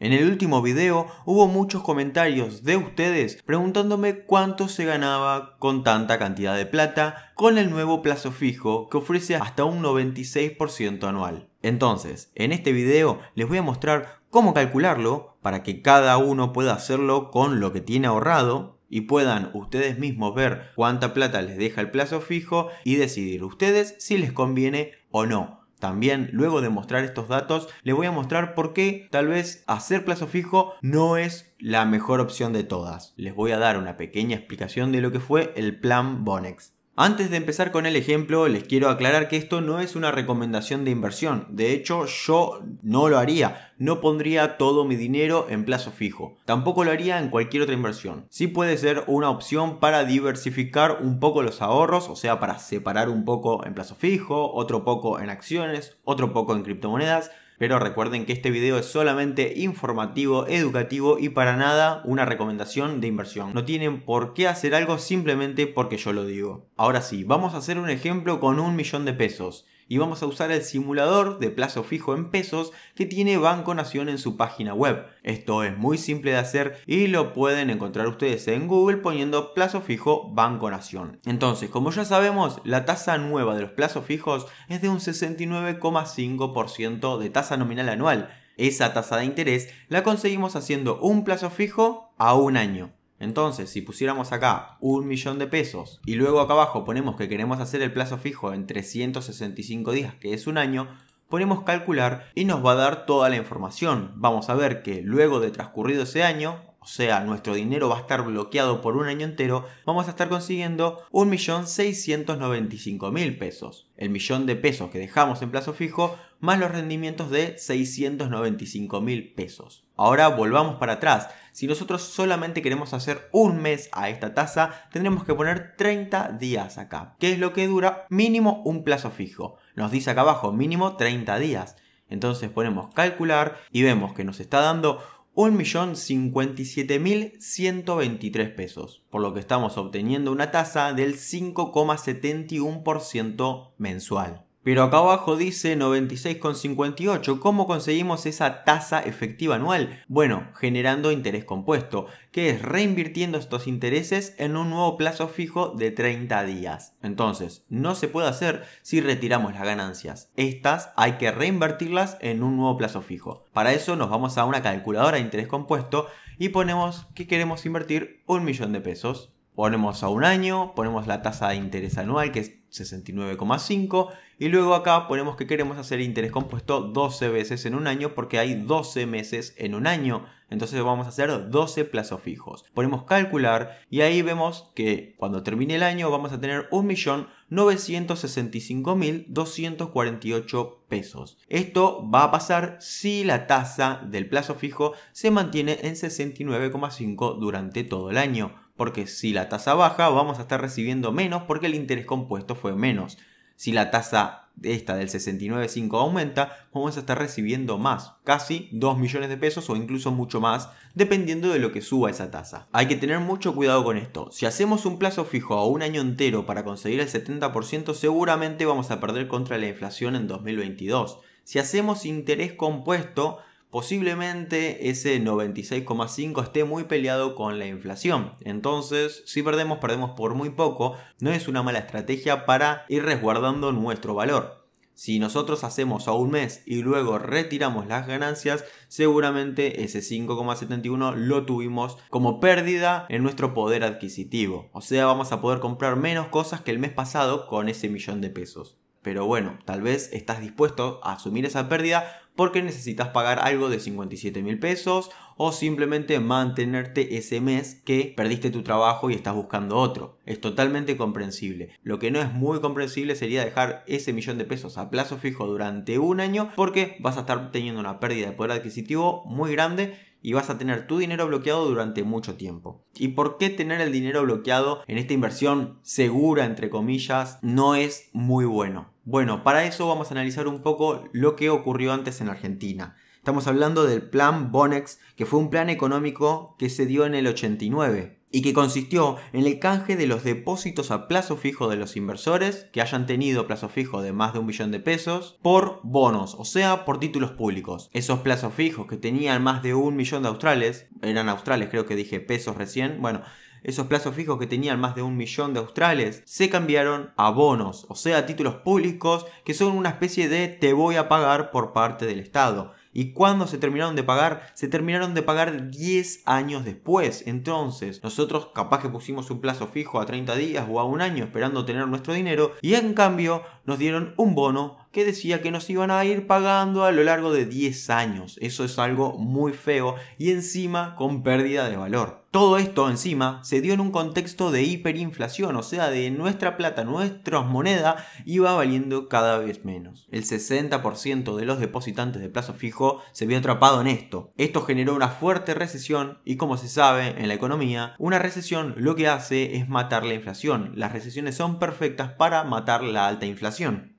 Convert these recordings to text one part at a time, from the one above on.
En el último video hubo muchos comentarios de ustedes preguntándome cuánto se ganaba con tanta cantidad de plata con el nuevo plazo fijo que ofrece hasta un 96% anual. Entonces, en este video les voy a mostrar cómo calcularlo para que cada uno pueda hacerlo con lo que tiene ahorrado y puedan ustedes mismos ver cuánta plata les deja el plazo fijo y decidir ustedes si les conviene o no. También, luego de mostrar estos datos, les voy a mostrar por qué tal vez hacer plazo fijo no es la mejor opción de todas. Les voy a dar una pequeña explicación de lo que fue el plan Bonex. Antes de empezar con el ejemplo, les quiero aclarar que esto no es una recomendación de inversión. De hecho, yo no lo haría. No pondría todo mi dinero en plazo fijo. Tampoco lo haría en cualquier otra inversión. Sí puede ser una opción para diversificar un poco los ahorros, o sea, para separar un poco en plazo fijo, otro poco en acciones, otro poco en criptomonedas pero recuerden que este video es solamente informativo, educativo y para nada una recomendación de inversión. No tienen por qué hacer algo simplemente porque yo lo digo. Ahora sí, vamos a hacer un ejemplo con un millón de pesos y vamos a usar el simulador de plazo fijo en pesos que tiene Banco Nación en su página web. Esto es muy simple de hacer y lo pueden encontrar ustedes en Google poniendo plazo fijo Banco Nación. Entonces, como ya sabemos, la tasa nueva de los plazos fijos es de un 69,5% de tasa nominal anual. Esa tasa de interés la conseguimos haciendo un plazo fijo a un año. Entonces, si pusiéramos acá un millón de pesos y luego acá abajo ponemos que queremos hacer el plazo fijo en 365 días, que es un año, ponemos calcular y nos va a dar toda la información. Vamos a ver que luego de transcurrido ese año, o sea, nuestro dinero va a estar bloqueado por un año entero, vamos a estar consiguiendo 1.695.000 pesos. El millón de pesos que dejamos en plazo fijo más los rendimientos de 695.000 pesos. Ahora volvamos para atrás. Si nosotros solamente queremos hacer un mes a esta tasa, tendremos que poner 30 días acá, que es lo que dura mínimo un plazo fijo. Nos dice acá abajo mínimo 30 días. Entonces ponemos calcular y vemos que nos está dando 1.057.123 pesos, por lo que estamos obteniendo una tasa del 5,71% mensual. Pero acá abajo dice 96,58. ¿Cómo conseguimos esa tasa efectiva anual? Bueno, generando interés compuesto, que es reinvirtiendo estos intereses en un nuevo plazo fijo de 30 días. Entonces, no se puede hacer si retiramos las ganancias. Estas hay que reinvertirlas en un nuevo plazo fijo. Para eso nos vamos a una calculadora de interés compuesto y ponemos que queremos invertir un millón de pesos ponemos a un año, ponemos la tasa de interés anual que es 69,5 y luego acá ponemos que queremos hacer interés compuesto 12 veces en un año porque hay 12 meses en un año. Entonces vamos a hacer 12 plazos fijos. Ponemos calcular y ahí vemos que cuando termine el año vamos a tener 1.965.248 pesos. Esto va a pasar si la tasa del plazo fijo se mantiene en 69,5 durante todo el año porque si la tasa baja vamos a estar recibiendo menos porque el interés compuesto fue menos. Si la tasa esta del 69.5 aumenta, vamos a estar recibiendo más, casi 2 millones de pesos o incluso mucho más, dependiendo de lo que suba esa tasa. Hay que tener mucho cuidado con esto. Si hacemos un plazo fijo a un año entero para conseguir el 70%, seguramente vamos a perder contra la inflación en 2022. Si hacemos interés compuesto, posiblemente ese 96,5 esté muy peleado con la inflación. Entonces, si perdemos, perdemos por muy poco, no es una mala estrategia para ir resguardando nuestro valor. Si nosotros hacemos a un mes y luego retiramos las ganancias, seguramente ese 5,71 lo tuvimos como pérdida en nuestro poder adquisitivo. O sea, vamos a poder comprar menos cosas que el mes pasado con ese millón de pesos. Pero bueno, tal vez estás dispuesto a asumir esa pérdida porque necesitas pagar algo de 57 mil pesos o simplemente mantenerte ese mes que perdiste tu trabajo y estás buscando otro. Es totalmente comprensible. Lo que no es muy comprensible sería dejar ese millón de pesos a plazo fijo durante un año porque vas a estar teniendo una pérdida de poder adquisitivo muy grande y vas a tener tu dinero bloqueado durante mucho tiempo. ¿Y por qué tener el dinero bloqueado en esta inversión segura, entre comillas, no es muy bueno? Bueno, para eso vamos a analizar un poco lo que ocurrió antes en Argentina. Estamos hablando del plan Bonex, que fue un plan económico que se dio en el 89 y que consistió en el canje de los depósitos a plazo fijo de los inversores que hayan tenido plazo fijo de más de un millón de pesos por bonos, o sea, por títulos públicos. Esos plazos fijos que tenían más de un millón de australes, eran australes creo que dije pesos recién, bueno, esos plazos fijos que tenían más de un millón de australes se cambiaron a bonos, o sea, títulos públicos que son una especie de te voy a pagar por parte del Estado ¿Y cuando se terminaron de pagar? Se terminaron de pagar 10 años después. Entonces, nosotros capaz que pusimos un plazo fijo a 30 días o a un año esperando tener nuestro dinero y en cambio nos dieron un bono que decía que nos iban a ir pagando a lo largo de 10 años. Eso es algo muy feo y encima con pérdida de valor. Todo esto encima se dio en un contexto de hiperinflación, o sea, de nuestra plata, nuestra moneda iba valiendo cada vez menos. El 60% de los depositantes de plazo fijo se vio atrapado en esto. Esto generó una fuerte recesión y como se sabe en la economía, una recesión lo que hace es matar la inflación. Las recesiones son perfectas para matar la alta inflación.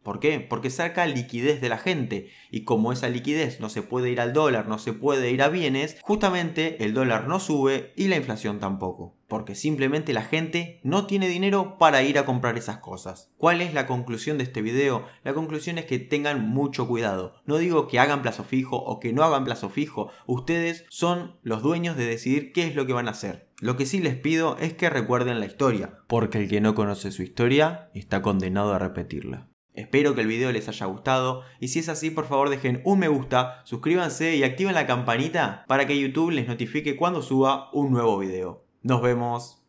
¿Por qué? Porque saca liquidez de la gente y como esa liquidez no se puede ir al dólar, no se puede ir a bienes, justamente el dólar no sube y la inflación tampoco porque simplemente la gente no tiene dinero para ir a comprar esas cosas. ¿Cuál es la conclusión de este video? La conclusión es que tengan mucho cuidado. No digo que hagan plazo fijo o que no hagan plazo fijo, ustedes son los dueños de decidir qué es lo que van a hacer. Lo que sí les pido es que recuerden la historia, porque el que no conoce su historia está condenado a repetirla. Espero que el video les haya gustado y si es así por favor dejen un me gusta, suscríbanse y activen la campanita para que YouTube les notifique cuando suba un nuevo video. Nos vemos.